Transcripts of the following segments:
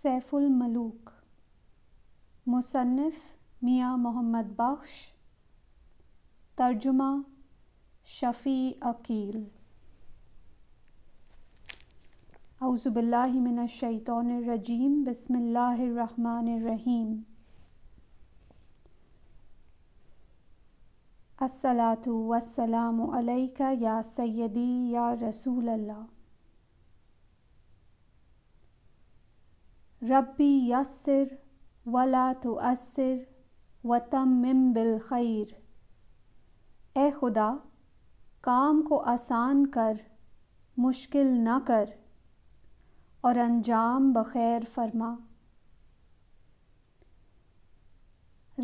सैफुल मलूक मुसन्फ़ मियाँ मोहम्मद बख्श तर्जुमा शफ़ी अकील अज़ुबिल्लिमिनशैतरजीम बसमीम अस्सलातु वस्सलाम या सैदी या रसूल अल्लाह रब्बी यस्सिर वला तो असर वतम खैर ए खुदा काम को आसान कर मुश्किल न कर और अंजाम बखैर फरमा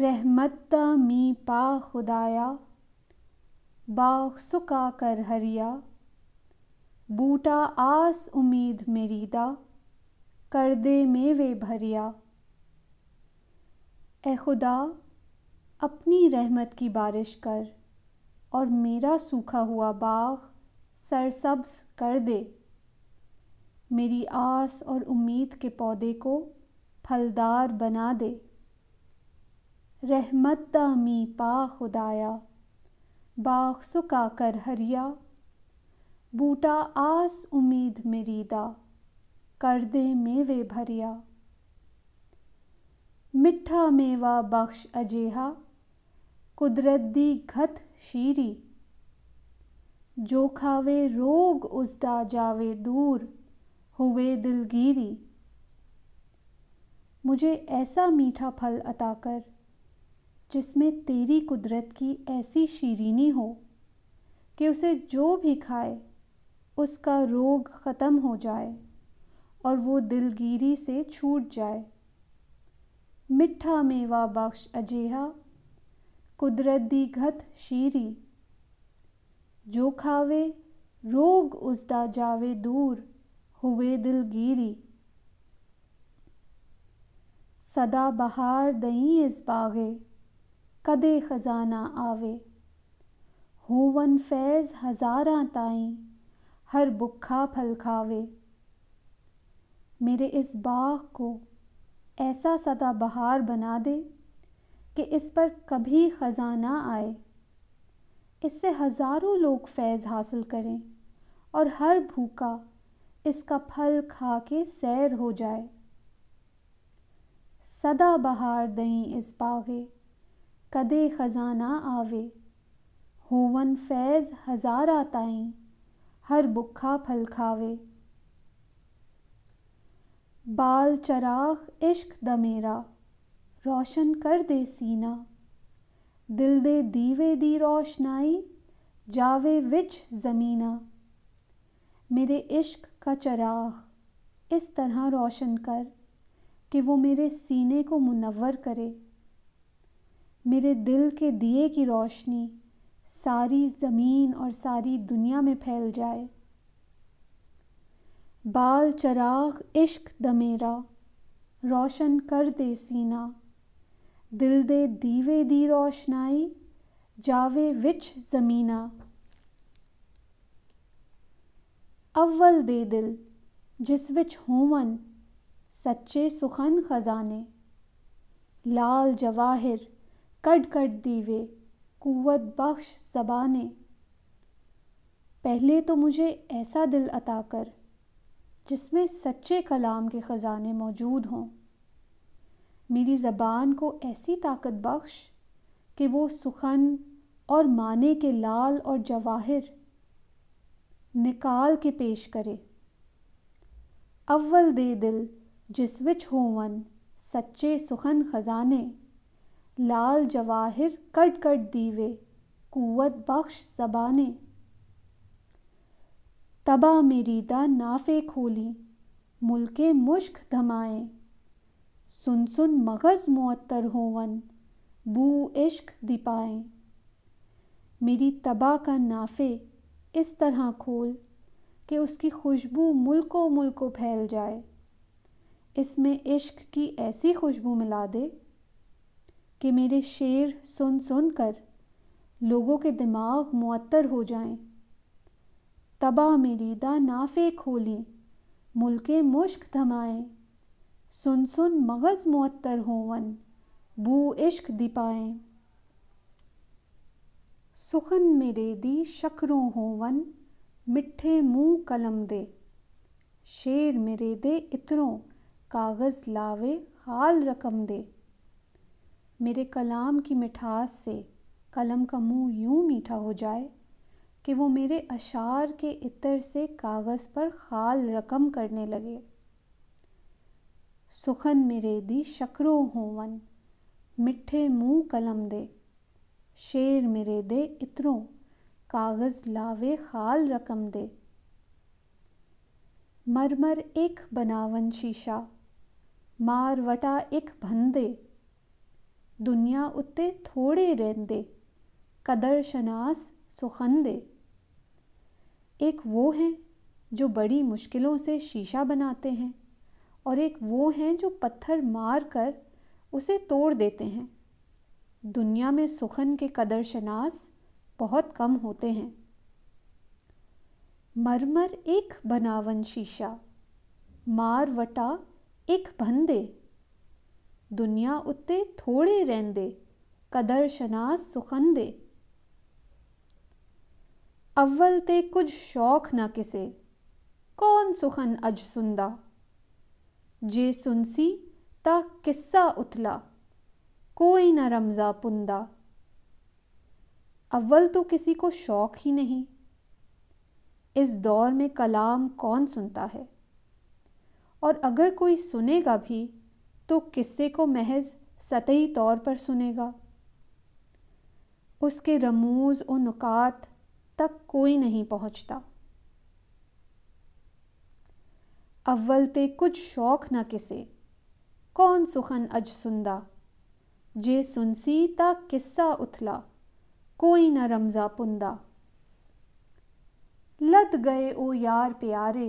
रहमत मी पा खुदाया बाग सुका कर हरिया बूटा आस उम्मीद मेरीदा कर दे मेवे भरिया ए खुदा अपनी रहमत की बारिश कर और मेरा सूखा हुआ बाग सरसब्ज कर दे मेरी आस और उम्मीद के पौधे को फलदार बना दे रहमत दामी पा खुदाया बाग सुखा कर हरिया बूटा आस उम्मीद मेरी दा कर दे मेवे भरिया मिठा मेवा बख्श अजेहा कुदरत दी घत शीरी जो खावे रोग उसदा जावे दूर हुए दिलगिरी मुझे ऐसा मीठा फल अता कर जिसमें तेरी कुदरत की ऐसी शीरीनी हो कि उसे जो भी खाए उसका रोग ख़त्म हो जाए और वो दिलगिरी से छूट जाए मिठा मेवा बख्श अजेहा कुदरत दी घत शीरी जो खावे रोग उसदा जावे दूर हुए दिलगिरी सदा बहार दई इस बागे कदे खजाना आवे होवन फैज़ हज़ारा ताई हर बुखा फल खावे मेरे इस बाग को ऐसा सदाबहार बना दे कि इस पर कभी ख़जाना आए इससे हज़ारों लोग फैज़ हासिल करें और हर भूखा इसका फल खा के सैर हो जाए सदा बहार दई इस बागे कदे ख़जाना आवे होवन फैज़ हज़ारा ताई हर बुखा फल खावे बाल चराग इश्क द मेरा रोशन कर दे सीना दिल दे दीवे दी रोशनाई जावे विच ज़मीना मेरे इश्क का चराग इस तरह रोशन कर कि वो मेरे सीने को मुनवर करे मेरे दिल के दिए की रोशनी सारी ज़मीन और सारी दुनिया में फैल जाए बाल चराग इश्क दमेरा रोशन कर दे सीना दिल दे दीवे दी रोशनाई जावे विच जमीना अव्वल दे दिल जिस विच होमन सच्चे सुखन खजाने लाल जवाहिर कट कट दीवे कुवत बख्श जबाने पहले तो मुझे ऐसा दिल अता कर जिसमें सच्चे कलाम के ख़जाने मौजूद हों मेरी ज़बान को ऐसी ताकत बख्श कि वो सुखन और माने के लाल और जवाहिर निकाल के पेश करे अव्वल दे दिल जिस विच होवन सच्चे सुखन ख़जाने लाल जवाहिर कट कट दीवे कुवत बख्श जबाने तबा मेरीदा नाफे खोली मुल्के मुश्क धमाए सुन सुन मगज़ मुअत्तर होवन बू इश्क दिपाए मेरी तबा का नाफे इस तरह खोल कि उसकी खुशबू मुल्को मुल्को फैल जाए इसमें इश्क की ऐसी खुशबू मिला दे कि मेरे शेर सुन सुन कर लोगों के दिमाग मुअत्तर हो जाएं तबा दा नाफे खोली मुल्के मुश्क धमाए सुन सुन मगज़ मअतर होवन बू इश्क दिपाए सुखन मेरे दी शक्रों होवन मिठे मुँह कलम दे शेर मेरे दे इतरों कागज़ लावे खाल रकम दे मेरे कलाम की मिठास से कलम का मुँह यूँ मीठा हो जाए कि वो मेरे अशार के इतर से कागज़ पर खाल रकम करने लगे सुखन मेरे दी शक्रो होवन मिठे मुँह कलम दे शेर मेरे दे इतरों कागज़ लावे खाल रकम दे मरमर एक बनावन शीशा मारवटा एक भंदे दुनिया उत्ते थोड़े रेंदे कदर शनास सुखंदे एक वो हैं जो बड़ी मुश्किलों से शीशा बनाते हैं और एक वो हैं जो पत्थर मार कर उसे तोड़ देते हैं दुनिया में सुखन के कदर शनास बहुत कम होते हैं मरमर एक बनावन शीशा मार वटा एक भंदे दुनिया उत्ते थोड़े रेंदे कदर शनास सुखंदे अव्वल ते कुछ शौक न किसे कौन सुखन अज सुंदा जे सुनसी ता किस्सा उथला कोई न रमजा पुंदा अव्वल तो किसी को शौक ही नहीं इस दौर में कलाम कौन सुनता है और अगर कोई सुनेगा भी तो किस्से को महज सतही तौर पर सुनेगा उसके रमूज व नुकात तक कोई नहीं पहुंचता अव्वल ते कुछ शौक न किसे कौन सुखन अज सुंदा जे सुनसी ता किस्सा उथला कोई न रमजा पुंदा लत गए ओ यार प्यारे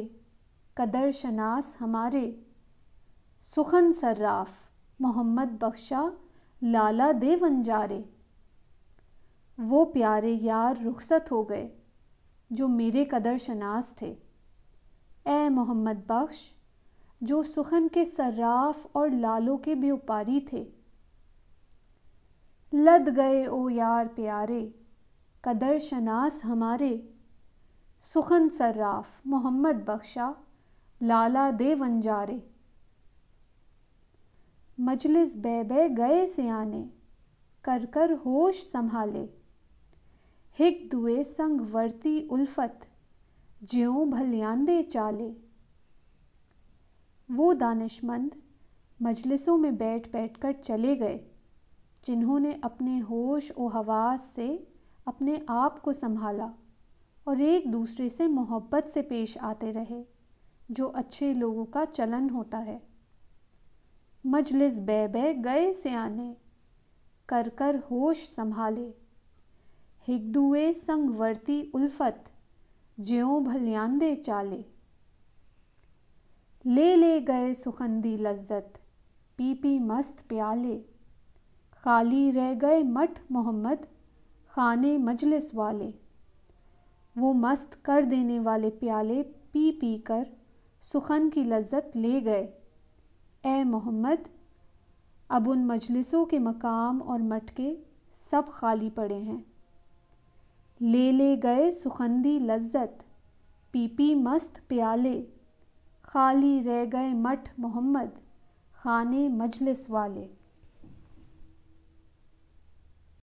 कदर शनास हमारे सुखन सर्राफ मोहम्मद बख्शा लाला दे वंजारे वो प्यारे यार रुखसत हो गए जो मेरे कदर शनास थे ए मोहम्मद बख्श जो सुखन के सर्राफ और लालों के व्यापारी थे लद गए ओ यार प्यारे कदर शनास हमारे सुखन सर्राफ मोहम्मद बख्शा लाला दे वंजारे मजलिस बे बे गए से आने कर कर होश संभाले हिक दुए संग वर्ती उल्फत ज्यों भल्यांदे चाले वो दानिशमंद मजलिसों में बैठ बैठ कर चले गए जिन्होंने अपने होश व हवास से अपने आप को संभाला और एक दूसरे से मोहब्बत से पेश आते रहे जो अच्छे लोगों का चलन होता है मजलिस बह बह गए से आने कर कर होश संभाले हिक दुए संग वर्ती उल्फत ज्यों भल्यांदे चाले ले ले गए सुखंदी लज्जत पी पी मस्त प्याले खाली रह गए मठ मोहम्मद खाने मजलिस वाले वो मस्त कर देने वाले प्याले पी पी कर सुखन की लज्जत ले गए ए मोहम्मद अब उन मजलिसों के मकाम और मटके सब खाली पड़े हैं ले ले गए सुखंदी लज्जत पीपी मस्त प्याले खाली रह गए मठ मोहम्मद खाने मजलिस वाले